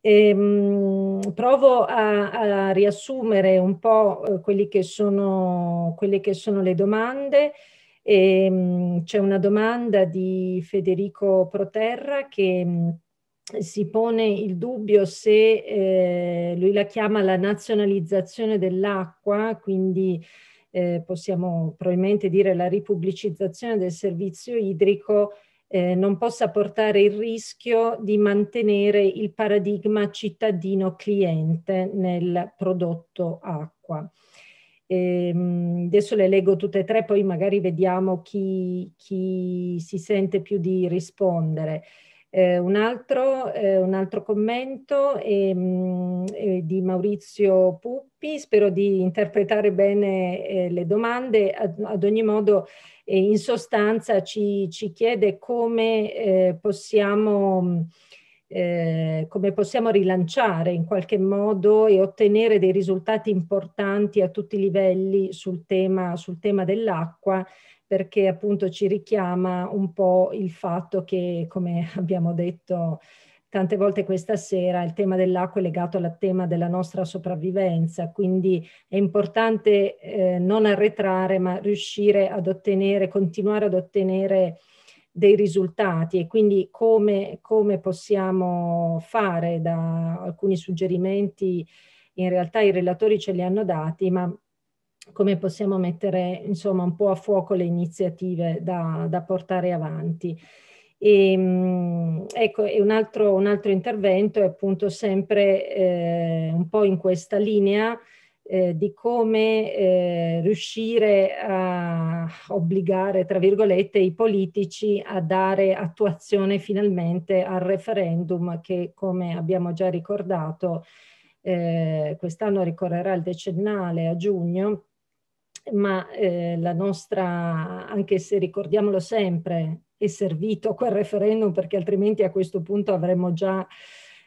Ehm, provo a, a, riassumere un po' eh, che sono, quelle che sono le domande. Ehm, c'è una domanda di Federico Proterra che mm, si pone il dubbio se eh, lui la chiama la nazionalizzazione dell'acqua, quindi eh, possiamo probabilmente dire la ripubblicizzazione del servizio idrico eh, non possa portare il rischio di mantenere il paradigma cittadino-cliente nel prodotto acqua. E, ehm, adesso le leggo tutte e tre, poi magari vediamo chi, chi si sente più di rispondere. Eh, un, altro, eh, un, altro, commento è, ehm, di Maurizio Puppi, spero di interpretare bene eh, le domande, ad, ad ogni modo eh, in sostanza ci, ci chiede come, eh, possiamo, eh, come possiamo rilanciare in qualche modo e ottenere dei risultati importanti a tutti i livelli sul tema, sul tema dell'acqua perché appunto ci richiama un po' il fatto che, come abbiamo detto, eh, Tante volte questa sera il tema dell'acqua è legato al tema della nostra sopravvivenza, quindi è importante eh, non arretrare, ma riuscire ad ottenere, continuare ad ottenere dei risultati e quindi come, come possiamo fare da alcuni suggerimenti, in realtà i relatori ce li hanno dati, ma come possiamo mettere insomma un po' a fuoco le iniziative da, da portare avanti. E, ehm, ecco, e un, altro, un altro intervento è appunto sempre eh, un po' in questa linea eh, di come eh, riuscire a obbligare, tra virgolette, i politici a dare attuazione finalmente al referendum che, come abbiamo già ricordato, eh, quest'anno ricorrerà il decennale a giugno, ma eh, la nostra, anche se ricordiamolo sempre, è servito quel referendum perché altrimenti a questo punto avremmo già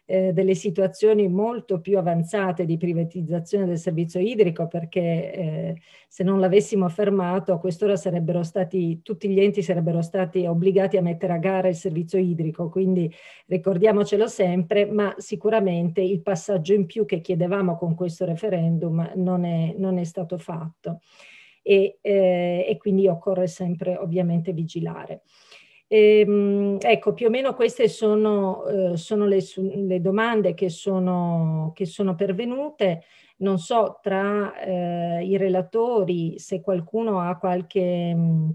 eh, delle situazioni molto più avanzate di privatizzazione del servizio idrico perché eh, se non l'avessimo fermato a quest'ora sarebbero stati tutti gli enti sarebbero stati obbligati a mettere a gara il servizio idrico quindi ricordiamocelo sempre ma sicuramente il passaggio in più che chiedevamo con questo referendum non è, non è stato fatto e, eh, e quindi occorre sempre ovviamente vigilare. E, ehm, ecco, più o meno queste sono, eh, sono le, le, domande che sono, che sono, pervenute. Non so tra eh, i relatori se qualcuno ha qualche, mm,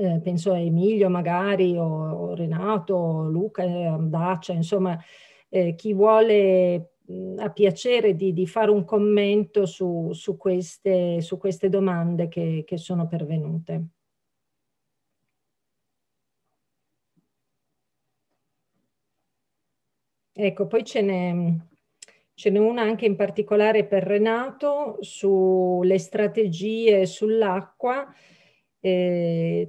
eh, penso a Emilio magari, o, o Renato, o Luca, eh, Dacia, insomma, eh, chi vuole mm, a piacere di, di, fare un commento su, su, queste, su queste, domande che, che sono pervenute. Ecco, poi ce n'è, ce n'è una anche in particolare per Renato sulle strategie sull'acqua. Eh,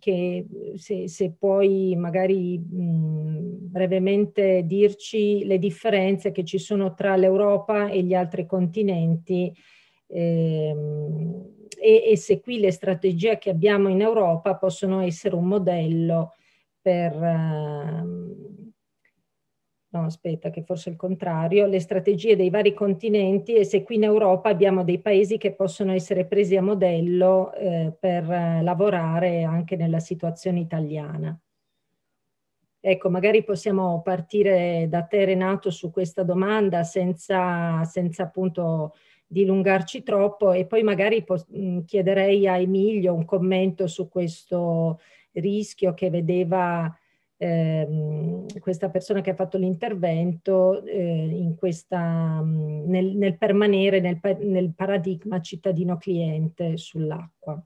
che se, se, puoi magari mh, brevemente dirci le differenze che ci sono tra l'Europa e gli altri continenti eh, e, e, se qui le strategie che abbiamo in Europa possono essere un modello per, uh, no aspetta che forse è il contrario, le strategie dei vari continenti e se qui in Europa abbiamo dei paesi che possono essere presi a modello eh, per eh, lavorare anche nella situazione italiana. Ecco, magari possiamo partire da te Renato su questa domanda senza, senza appunto dilungarci troppo e poi magari mm, chiederei a Emilio un commento su questo rischio che vedeva ehm, questa persona che ha fatto l'intervento eh, nel, nel, permanere nel, nel paradigma cittadino-cliente sull'acqua.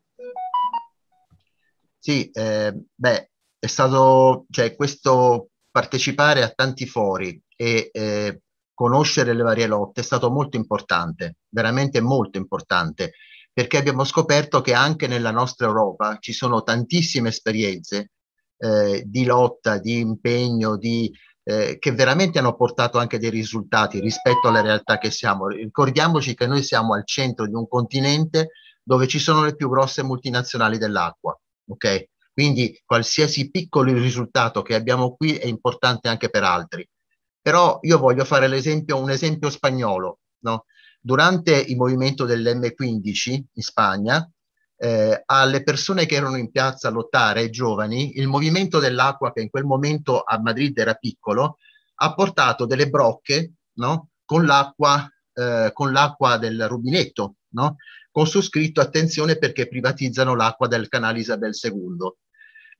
Sì, eh, beh, è stato cioè, questo partecipare a tanti fori e eh, conoscere le varie lotte è stato molto importante, veramente molto importante, perché abbiamo scoperto che anche nella nostra Europa ci sono tantissime esperienze eh, di lotta, di impegno, di, eh, che veramente hanno portato anche dei risultati rispetto alla realtà che siamo. Ricordiamoci che noi siamo al centro di un continente dove ci sono le più grosse multinazionali dell'acqua, ok? Quindi qualsiasi piccolo risultato che abbiamo qui è importante anche per altri. Però io voglio fare l'esempio, un esempio spagnolo, no? Durante il movimento dell'M15 in Spagna, eh, alle persone che erano in piazza a lottare, ai giovani, il movimento dell'acqua che in quel momento a Madrid era piccolo, ha portato delle brocche no? con, l'acqua, eh, con l'acqua del rubinetto, no? con su scritto attenzione perché privatizzano l'acqua del canale Isabel II.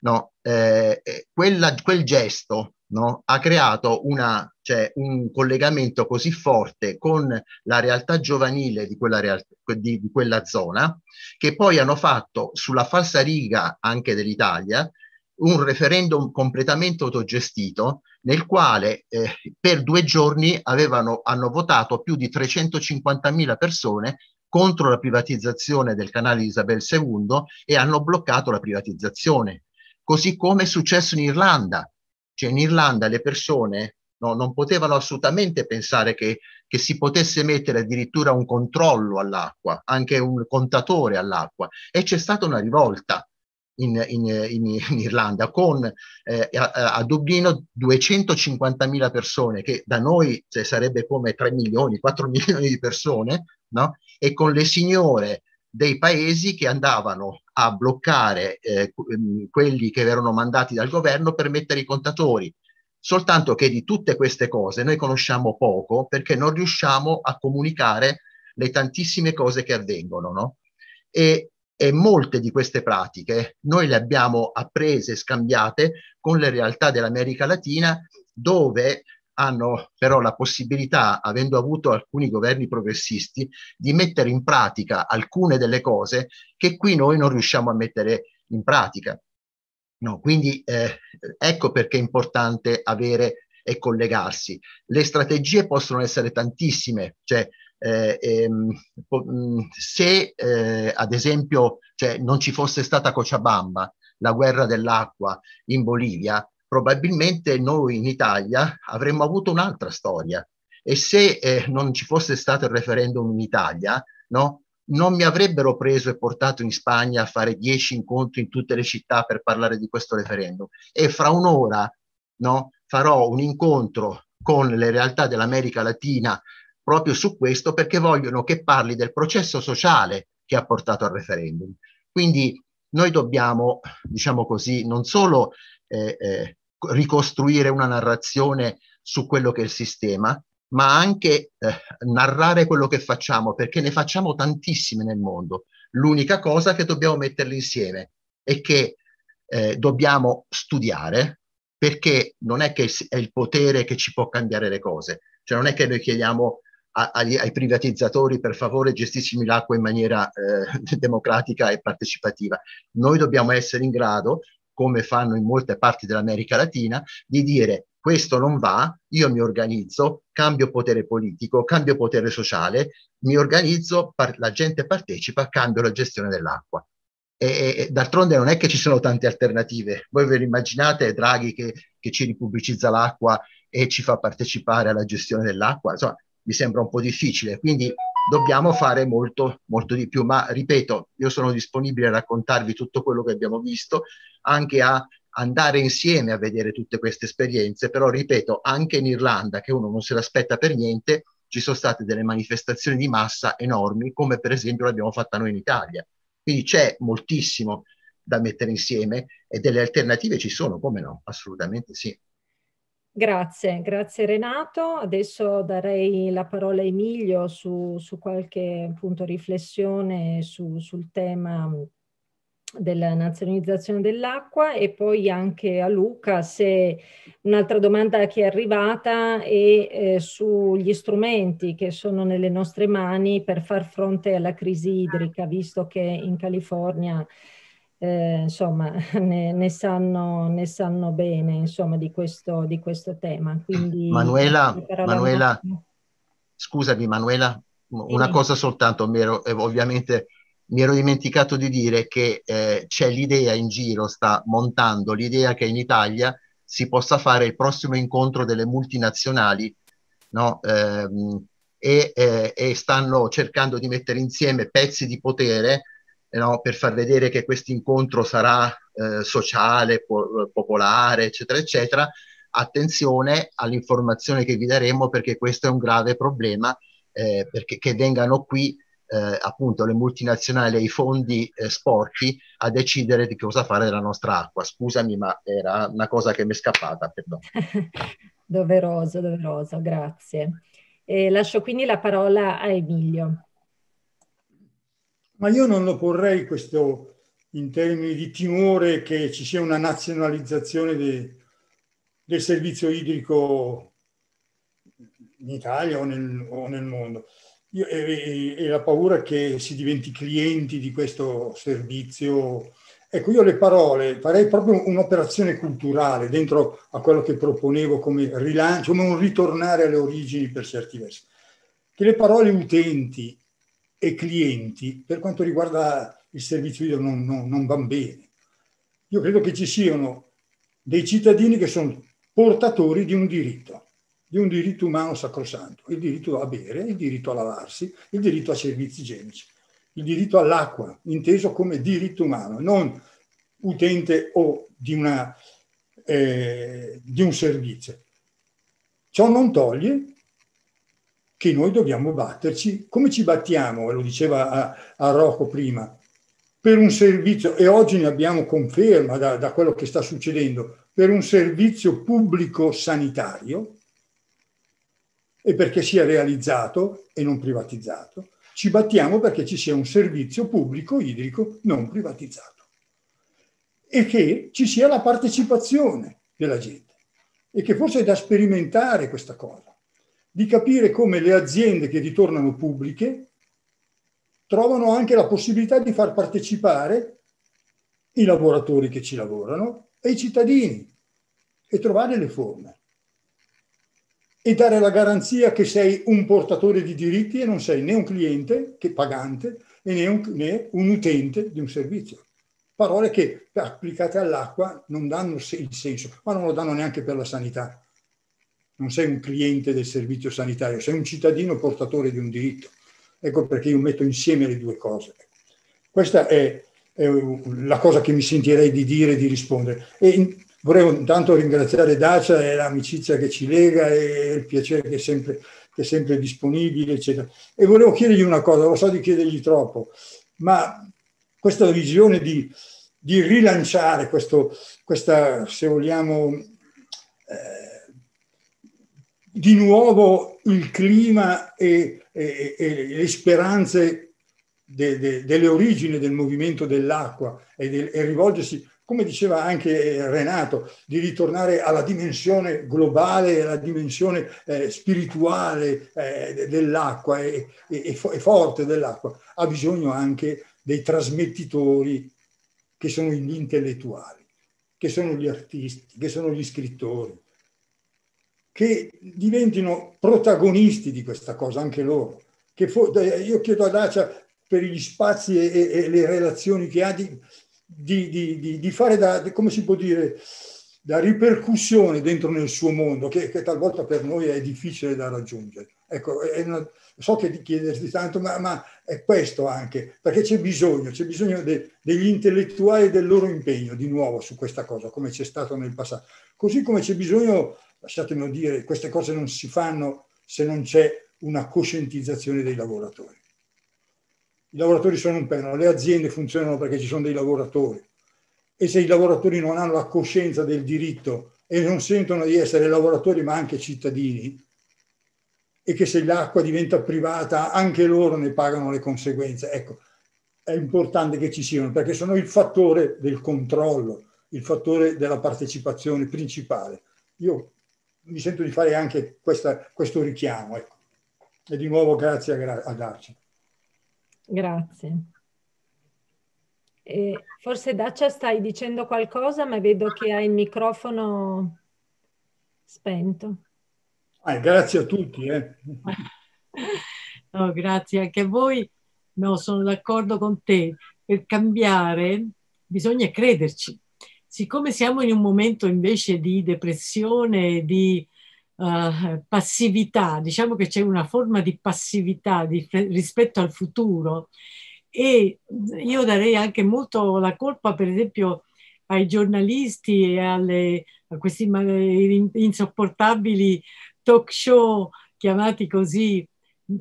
No, eh, quella, quel gesto no? ha creato una, cioè, un collegamento così forte con la realtà giovanile di quella, real di, di quella zona, che poi hanno fatto sulla falsa riga anche dell'Italia un referendum completamente autogestito nel quale eh, per due giorni avevano, hanno votato più di 350.000 persone contro la privatizzazione del canale di Isabel II e hanno bloccato la privatizzazione. Così come è successo in Irlanda, cioè, in Irlanda le persone no, non potevano assolutamente pensare che, che, si potesse mettere addirittura un controllo all'acqua, anche un contatore all'acqua. E c'è stata una rivolta in, in, in, in Irlanda con eh, a, a, Dublino 250.000 persone, che da noi cioè, sarebbe come 3 milioni, 4 milioni di persone, no? e con le signore dei paesi che andavano a bloccare eh, mm, quelli che erano mandati dal governo per mettere i contatori. Soltanto che di tutte queste cose noi conosciamo poco perché non riusciamo a comunicare le tantissime cose che avvengono. No? E, e molte di queste pratiche noi le abbiamo apprese, scambiate con le realtà dell'America Latina dove hanno però la possibilità, avendo avuto alcuni governi progressisti, di mettere in pratica alcune delle cose che qui noi non riusciamo a mettere in pratica. No, quindi eh, ecco perché è importante avere e collegarsi. Le strategie possono essere tantissime, cioè eh, ehm, po- mm, se eh, ad esempio cioè, non ci fosse stata Cochabamba, la guerra dell'acqua in Bolivia, probabilmente noi in Italia avremmo avuto un'altra storia. E se eh, non ci fosse stato il referendum in Italia, no, non mi avrebbero preso e portato in Spagna a fare dieci incontri in tutte le città per parlare di questo referendum. E fra un'ora no, farò un incontro con le realtà dell'America Latina proprio su questo perché vogliono che parli del processo sociale che ha portato al referendum. Quindi noi dobbiamo, diciamo così, non solo eh, eh, ricostruire una narrazione su quello che è il sistema, ma anche eh, narrare quello che facciamo, perché ne facciamo tantissime nel mondo. L'unica cosa che dobbiamo metterle insieme è che eh, dobbiamo studiare, perché non è che è il potere che ci può cambiare le cose, cioè non è che noi chiediamo a, agli, ai privatizzatori per favore gestiscimi l'acqua in maniera eh, democratica e partecipativa. Noi dobbiamo essere in grado come fanno in molte parti dell'America Latina, di dire questo non va, io mi organizzo, cambio potere politico, cambio potere sociale, mi organizzo, la gente partecipa, cambio la gestione dell'acqua. E, e, d'altronde non è che ci sono tante alternative. Voi ve lo immaginate Draghi che, che ci ripubblicizza l'acqua e ci fa partecipare alla gestione dell'acqua? Insomma, mi sembra un po' difficile. Quindi dobbiamo fare molto, molto di più. Ma ripeto, io sono disponibile a raccontarvi tutto quello che abbiamo visto, anche a andare insieme a vedere tutte queste esperienze, però ripeto, anche in Irlanda, che uno non se l'aspetta per niente, ci sono state delle manifestazioni di massa enormi, come per esempio l'abbiamo fatta noi in Italia. Quindi c'è moltissimo da mettere insieme e delle alternative ci sono, come no? Assolutamente sì. Grazie, grazie Renato. Adesso darei la parola a Emilio su, su qualche appunto, riflessione su, sul tema della nazionalizzazione dell'acqua e poi anche a Luca se un'altra domanda che è arrivata è eh, sugli strumenti che sono nelle nostre mani per far fronte alla crisi idrica, visto che in California eh, insomma, ne, ne, sanno, ne, sanno, bene insomma, di, questo, di questo tema. Quindi, Manuela, Manuela scusami Manuela, una sì. cosa soltanto, mi ero, eh, ovviamente mi ero dimenticato di dire che eh, c'è l'idea in giro, sta montando l'idea che in Italia si possa fare il prossimo incontro delle multinazionali no? Ehm, eh, e, e stanno cercando di mettere insieme pezzi di potere eh, no, per far vedere che questo incontro sarà eh, sociale, po- popolare, eccetera, eccetera, attenzione all'informazione che vi daremo perché questo è un grave problema, eh, perché che vengano qui eh, appunto le multinazionali e i fondi eh, sporchi a decidere di cosa fare della nostra acqua. Scusami, ma era una cosa che mi è scappata, perdono. doveroso, doveroso, grazie. lascio quindi la parola a Emilio ma io non lo porrei questo in termini di timore che ci sia una nazionalizzazione de, del servizio idrico in Italia o nel, o nel mondo. Io, e, e, la paura che si diventi clienti di questo servizio. Ecco, io le parole farei proprio un'operazione culturale dentro a quello che proponevo come rilancio, come un ritornare alle origini per certi versi. Che le parole utenti e clienti per quanto riguarda il servizio video non, non, non van bene. Io credo che ci siano dei cittadini che sono portatori di un diritto, di un diritto umano sacrosanto, il diritto a bere, il diritto a lavarsi, il diritto a servizi igienici, il diritto all'acqua, inteso come diritto umano, non utente o di, una, eh, di un servizio. Ciò non toglie che noi dobbiamo batterci. Come ci battiamo? Lo diceva a, a Rocco prima, per un servizio, e oggi ne abbiamo conferma da, da, quello che sta succedendo, per un servizio pubblico sanitario e perché sia realizzato e non privatizzato. Ci battiamo perché ci sia un servizio pubblico idrico non privatizzato e che ci sia la partecipazione della gente e che forse è da sperimentare questa cosa di capire come le aziende che ritornano pubbliche trovano anche la possibilità di far partecipare i lavoratori che ci lavorano e i cittadini e trovare le forme e dare la garanzia che sei un portatore di diritti e non sei né un cliente che pagante né un, né un utente di un servizio. Parole che applicate all'acqua non danno il senso, ma non lo danno neanche per la sanità non sei un cliente del servizio sanitario, sei un cittadino portatore di un diritto. Ecco perché io metto insieme le due cose. Questa è, è la cosa che mi sentirei di dire e di rispondere. E in, vorrei intanto ringraziare Dacia e l'amicizia che ci lega e il piacere che è sempre, che è sempre disponibile, eccetera. E volevo chiedergli una cosa, lo so di chiedergli troppo, ma questa visione di, di rilanciare questo, questa, se vogliamo, eh, di nuovo il clima e, e, e le speranze de, de, delle origini del movimento dell'acqua e, de, e, rivolgersi, come diceva anche Renato, di ritornare alla dimensione globale, alla dimensione eh, spirituale eh, dell'acqua e, forte dell'acqua, ha bisogno anche dei trasmettitori che sono gli intellettuali, che sono gli artisti, che sono gli scrittori che diventino protagonisti di questa cosa anche loro. Che io chiedo ad Acia per gli spazi e, e le relazioni che ha di, di, di, di fare da, come si può dire, da ripercussione dentro nel suo mondo, che, che talvolta per noi è difficile da raggiungere. Ecco, una, so che di chiedersi tanto, ma, ma, è questo anche, perché c'è bisogno, c'è bisogno de, degli intellettuali e del loro impegno di nuovo su questa cosa, come c'è stato nel passato. Così come c'è bisogno lasciatemelo dire, queste cose non si fanno se non c'è una coscientizzazione dei lavoratori. I lavoratori sono un perno, le aziende funzionano perché ci sono dei lavoratori e se i lavoratori non hanno la coscienza del diritto e non sentono di essere lavoratori ma anche cittadini e che se l'acqua diventa privata anche loro ne pagano le conseguenze. Ecco, è importante che ci siano perché sono il fattore del controllo, il fattore della partecipazione principale. Io mi sento di fare anche questa, questo richiamo. Ecco. E di nuovo grazie a, gra- a Dacia. Grazie. E forse Dacia stai dicendo qualcosa, ma vedo che hai il microfono spento. Ah, grazie a tutti. Eh. no, grazie anche a voi. No, sono d'accordo con te. Per cambiare bisogna crederci Siccome siamo in un momento invece di depressione, di uh, passività, diciamo che c'è una forma di passività di, rispetto al futuro e io darei anche molto la colpa, per esempio, ai giornalisti e alle, a questi insopportabili talk show chiamati così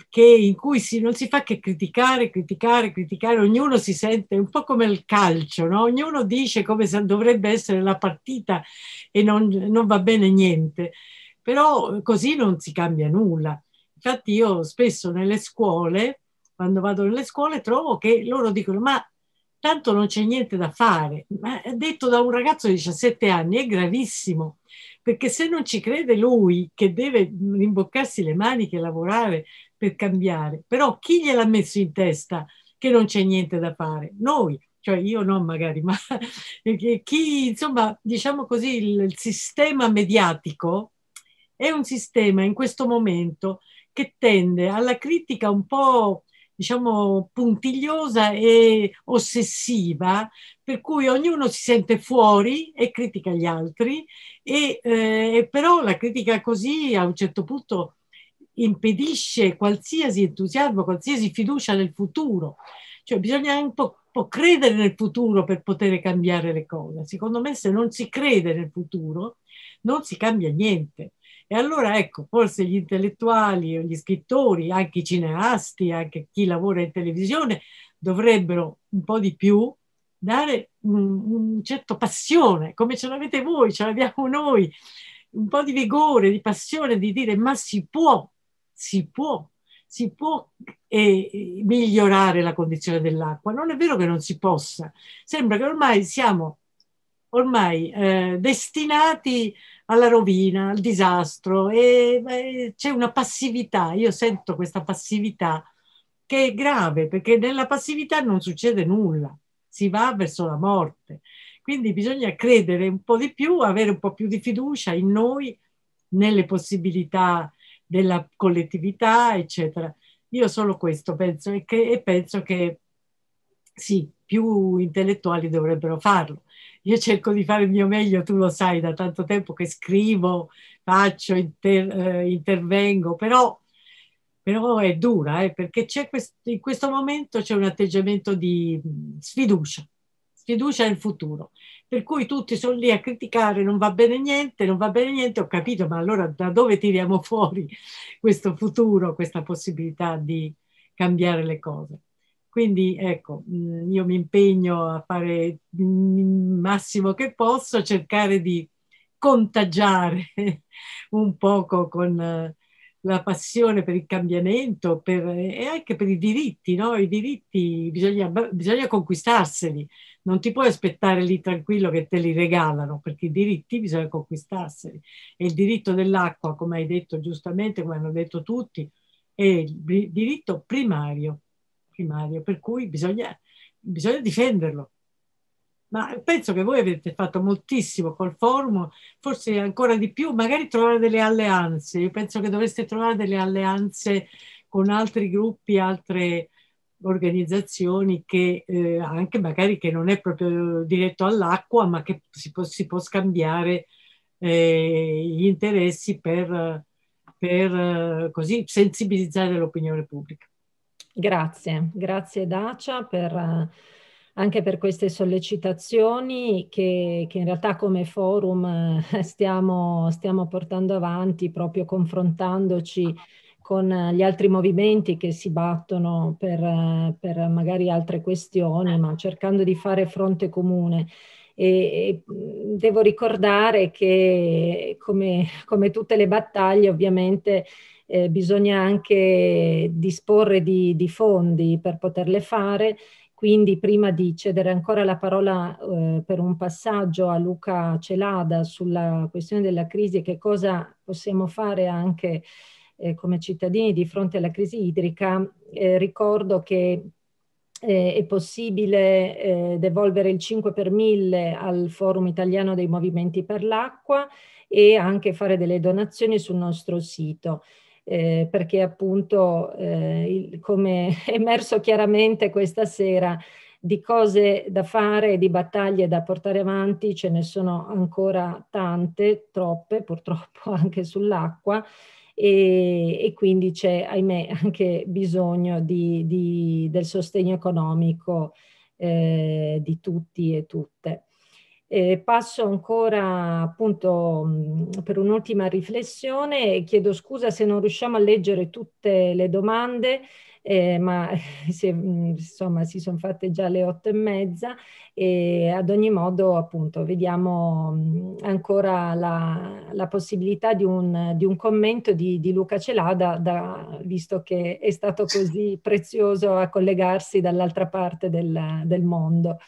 che, in cui si, non si fa che criticare, criticare, criticare, ognuno si sente un po' come il calcio, no? ognuno dice come se dovrebbe essere la partita e non, non va bene niente, però eh, così non si cambia nulla. Infatti io spesso nelle scuole, quando vado nelle scuole, trovo che loro dicono ma tanto non c'è niente da fare, ma eh, detto da un ragazzo di 17 anni è gravissimo perché se non ci crede lui che deve rimboccarsi le maniche e lavorare per cambiare, però chi gliel'ha messo in testa che non c'è niente da fare? Noi, cioè io no magari, ma chi, insomma, diciamo così, il, il sistema mediatico è un sistema in questo momento che tende alla critica un po' diciamo, puntigliosa e ossessiva, per cui ognuno si sente fuori e critica gli altri, e, eh, però la critica così a un certo punto impedisce qualsiasi entusiasmo, qualsiasi fiducia nel futuro. Cioè bisogna un po', po', credere nel futuro per poter cambiare le cose. Secondo me se non si crede nel futuro non si cambia niente. E allora ecco, forse gli intellettuali, gli scrittori, anche i cineasti, anche chi lavora in televisione, dovrebbero un po' di più dare un, un certo passione, come ce l'avete voi, ce l'abbiamo noi, un po' di vigore, di passione, di dire ma si può, si può, si può eh, migliorare la condizione dell'acqua. Non è vero che non si possa. Sembra che ormai siamo ormai eh, destinati alla rovina, al disastro e, e c'è una passività, io sento questa passività che è grave perché nella passività non succede nulla, si va verso la morte. Quindi bisogna credere un po' di più, avere un po' più di fiducia in noi, nelle possibilità della collettività, eccetera. Io solo questo penso e, che, e penso che sì, più intellettuali dovrebbero farlo io cerco di fare il mio meglio, tu lo sai, da tanto tempo che scrivo, faccio, inter, eh, intervengo, però, però, è dura, eh, perché quest in questo momento c'è un atteggiamento di sfiducia, sfiducia nel futuro. Per cui tutti sono lì a criticare, non va bene niente, non va bene niente, ho capito, ma allora da dove tiriamo fuori questo futuro, questa possibilità di cambiare le cose? Quindi ecco, mm, io mi impegno a fare il massimo che posso, cercare di contagiare un poco con eh, la passione per il cambiamento per, e anche per i diritti, no? I diritti bisogna, bisogna conquistarseli, non ti puoi aspettare lì tranquillo che te li regalano, perché i diritti bisogna conquistarseli. E il diritto dell'acqua, come hai detto giustamente, come hanno detto tutti, è il diritto primario primario, per cui bisogna, bisogna difenderlo. Ma penso che voi avete fatto moltissimo col forum, forse ancora di più, magari trovare delle alleanze. Io penso che dovreste trovare delle alleanze con altri gruppi, altre organizzazioni che eh, anche magari che non è proprio diretto all'acqua, ma che si può, si può scambiare eh, gli interessi per, per eh, così sensibilizzare l'opinione pubblica. Grazie, grazie Dacia per, anche per queste sollecitazioni che, che in realtà come forum eh, stiamo, stiamo, portando avanti proprio confrontandoci con gli altri movimenti che si battono per, per magari altre questioni, ma cercando di fare fronte comune. E, e devo ricordare che come, come tutte le battaglie ovviamente eh, bisogna anche disporre di, di, fondi per poterle fare. Quindi prima di cedere ancora la parola eh, per un passaggio a Luca Celada sulla questione della crisi e che cosa possiamo fare anche eh, come cittadini di fronte alla crisi idrica, eh, ricordo che eh, è possibile eh, devolvere il 5 per 1000 al Forum Italiano dei Movimenti per l'Acqua e anche fare delle donazioni sul nostro sito eh, perché appunto, eh, il, come è emerso chiaramente questa sera, di cose da fare e di battaglie da portare avanti ce ne sono ancora tante, troppe purtroppo anche sull'acqua e, e, quindi c'è ahimè anche bisogno di, di, del sostegno economico eh, di tutti e tutte. Eh, passo ancora appunto mh, per un'ultima riflessione e chiedo scusa se non riusciamo a leggere tutte le domande. Eh, ma se, insomma si sono fatte già le otto e mezza e ad ogni modo appunto vediamo ancora la, la possibilità di un, di un commento di, di, Luca Celada da, visto che è stato così prezioso a collegarsi dall'altra parte del, del mondo.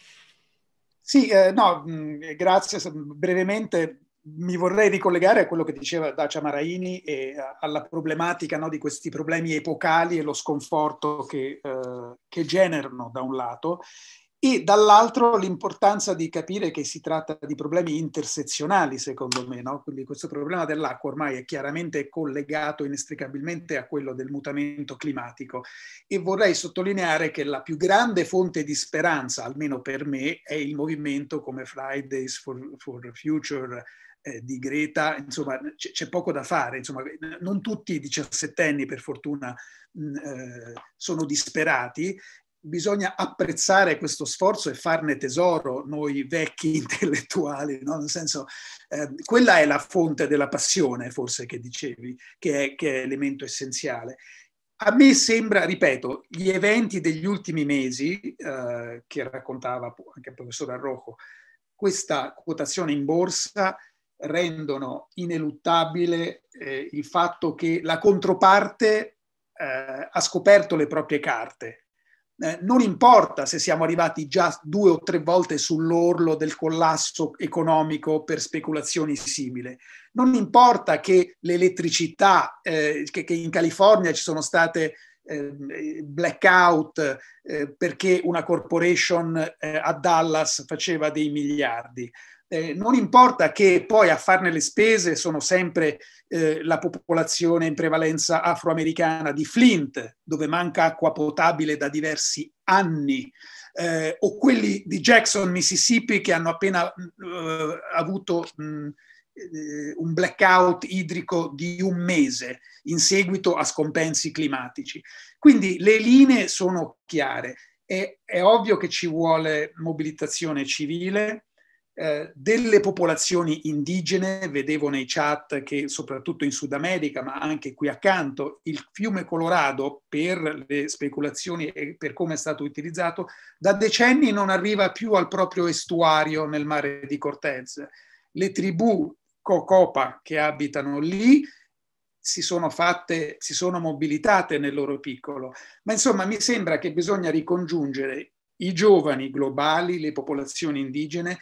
Sì, eh, no, mm, eh, grazie. Brevemente mi vorrei ricollegare a quello che diceva Dacia Maraini e eh, alla problematica no, di questi problemi epocali e lo sconforto che, eh, che generano da un lato e dall'altro l'importanza di capire che si tratta di problemi intersezionali, secondo me, no? quindi questo problema dell'acqua ormai è chiaramente collegato inestricabilmente a quello del mutamento climatico e vorrei sottolineare che la più grande fonte di speranza, almeno per me, è il movimento come Fridays for, for Future eh, di Greta, insomma c- c'è poco da fare, insomma non tutti i diciassettenni per fortuna mm, eh, sono disperati bisogna apprezzare questo sforzo e farne tesoro noi vecchi intellettuali, no? nel senso eh, quella è la fonte della passione forse che dicevi, che è, che è elemento essenziale. A me sembra, ripeto, gli eventi degli ultimi mesi, eh, che raccontava anche il professor Arrojo, questa quotazione in borsa rendono ineluttabile eh, il fatto che la controparte eh, ha scoperto le proprie carte eh, non importa se siamo arrivati già due o tre volte sull'orlo del collasso economico per speculazioni simili, non importa che l'elettricità, eh, che, che, in California ci sono state ehm, blackout eh, perché una corporation eh, a Dallas faceva dei miliardi. Eh, non importa che poi a farne le spese sono sempre eh, la popolazione in prevalenza afroamericana di Flint, dove manca acqua potabile da diversi anni, eh, o quelli di Jackson, Mississippi, che hanno appena eh, avuto mh, eh, un blackout idrico di un mese in seguito a scompensi climatici. Quindi le linee sono chiare. È, è ovvio che ci vuole mobilitazione civile, eh, delle popolazioni indigene, vedevo nei chat che soprattutto in Sud America, ma anche qui accanto, il fiume Colorado, per le speculazioni e per come è stato utilizzato, da decenni non arriva più al proprio estuario nel mare di Cortez. Le tribù Cocopa che abitano lì si sono fatte, si sono mobilitate nel loro piccolo. Ma insomma, mi sembra che bisogna ricongiungere i giovani globali, le popolazioni indigene,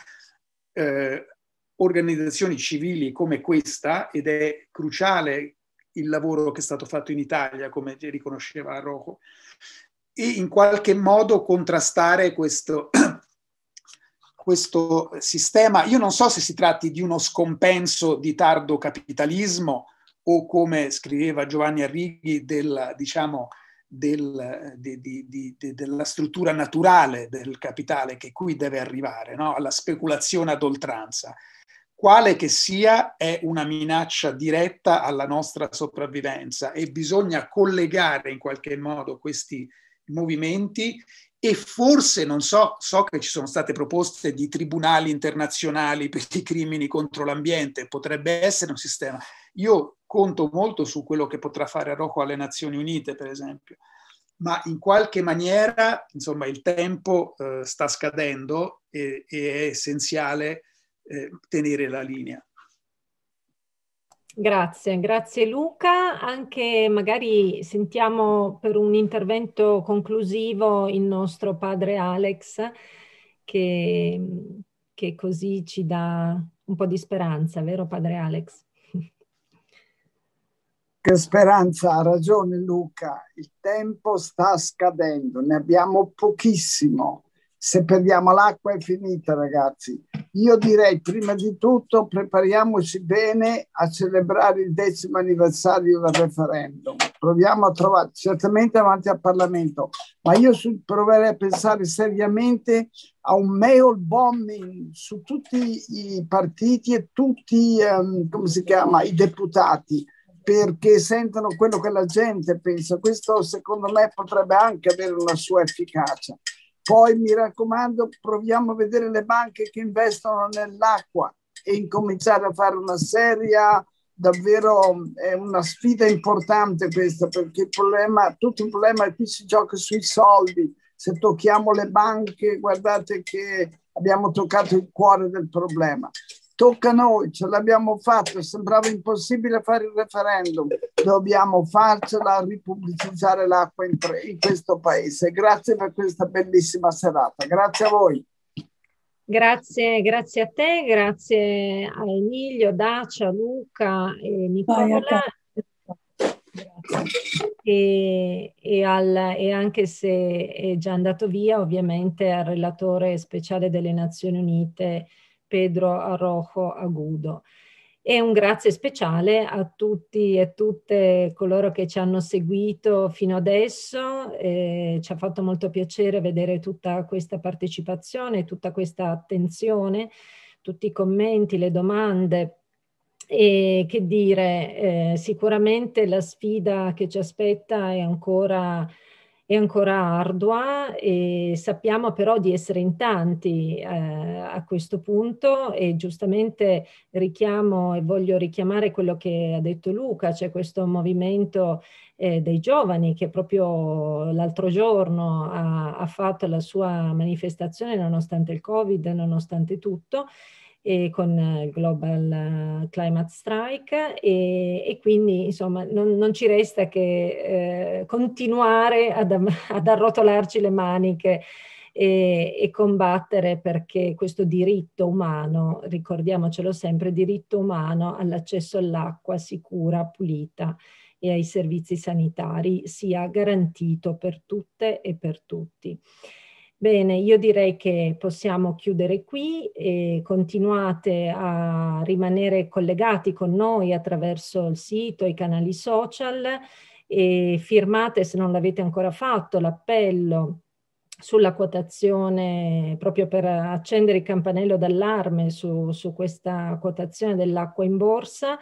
eh, organizzazioni civili come questa, ed è cruciale il lavoro che è stato fatto in Italia, come riconosceva Rocco, e in qualche modo contrastare questo, questo sistema. Io non so se si tratti di uno scompenso di tardo capitalismo o come scriveva Giovanni Arrighi del, diciamo, del, di, di, di, della struttura naturale del capitale che qui deve arrivare, no? alla speculazione ad oltranza. Quale che sia è una minaccia diretta alla nostra sopravvivenza e bisogna collegare in qualche modo questi movimenti e forse, non so, so che ci sono state proposte di tribunali internazionali per i crimini contro l'ambiente, potrebbe essere un sistema. Io conto molto su quello che potrà fare Aroco alle Nazioni Unite, per esempio, ma in qualche maniera, insomma, il tempo eh, sta scadendo e, e è essenziale eh, tenere la linea. Grazie, grazie Luca. Anche magari sentiamo per un intervento conclusivo il nostro padre Alex che, che così ci dà un po' di speranza, vero padre Alex? Che speranza, ha ragione Luca, il tempo sta scadendo, ne abbiamo pochissimo se perdiamo l'acqua è finita ragazzi. Io direi prima di tutto prepariamoci bene a celebrare il decimo anniversario del referendum. Proviamo a trovare, certamente avanti al Parlamento, ma io proverei a pensare seriamente a un mail bombing su tutti i partiti e tutti um, come si chiama, i deputati perché sentono quello che la gente pensa. Questo secondo me potrebbe anche avere una sua efficacia. Poi mi raccomando, proviamo a vedere le banche che investono nell'acqua e incominciare a fare una seria, davvero è una sfida importante questa, perché il problema, tutto il problema è qui si gioca sui soldi. Se tocchiamo le banche, guardate che abbiamo toccato il cuore del problema tocca a noi, ce l'abbiamo fatta, sembrava impossibile fare il referendum, dobbiamo farcela ripubblicizzare l'acqua in, pre- in questo paese. Grazie per questa bellissima serata, grazie a voi. Grazie, grazie a te, grazie a Emilio, Dacia, Luca e Nicola. E, e, al, e, anche se è già andato via, ovviamente al relatore speciale delle Nazioni Unite Pedro Arrojo Agudo. E un grazie speciale a tutti e tutte coloro che ci hanno seguito fino adesso. Eh, ci ha fatto molto piacere vedere tutta questa partecipazione, tutta questa attenzione, tutti i commenti, le domande. E che dire, eh, sicuramente la sfida che ci aspetta è ancora è ancora ardua e sappiamo però di essere in tanti eh, a questo punto e giustamente richiamo e voglio richiamare quello che ha detto Luca, c'è cioè questo movimento eh, dei giovani che proprio l'altro giorno ha, ha fatto la sua manifestazione nonostante il Covid, nonostante tutto e con il Global Climate Strike e, e quindi insomma non, non, ci resta che eh, continuare ad, ad, arrotolarci le maniche e, e, combattere perché questo diritto umano, ricordiamocelo sempre, diritto umano all'accesso all'acqua sicura, pulita e ai servizi sanitari sia garantito per tutte e per tutti. Bene, io direi che possiamo chiudere qui e continuate a rimanere collegati con noi attraverso il sito, i canali social e firmate, se non l'avete ancora fatto, l'appello sulla quotazione, proprio per accendere il campanello d'allarme su, su questa quotazione dell'acqua in borsa.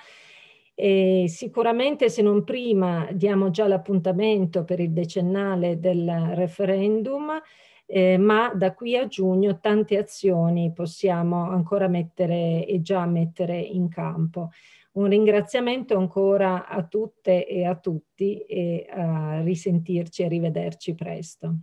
E sicuramente se non prima diamo già l'appuntamento per il decennale del referendum eh, ma da qui a giugno tante azioni possiamo ancora mettere e già mettere in campo. Un ringraziamento ancora a tutte e a tutti e a risentirci e rivederci presto.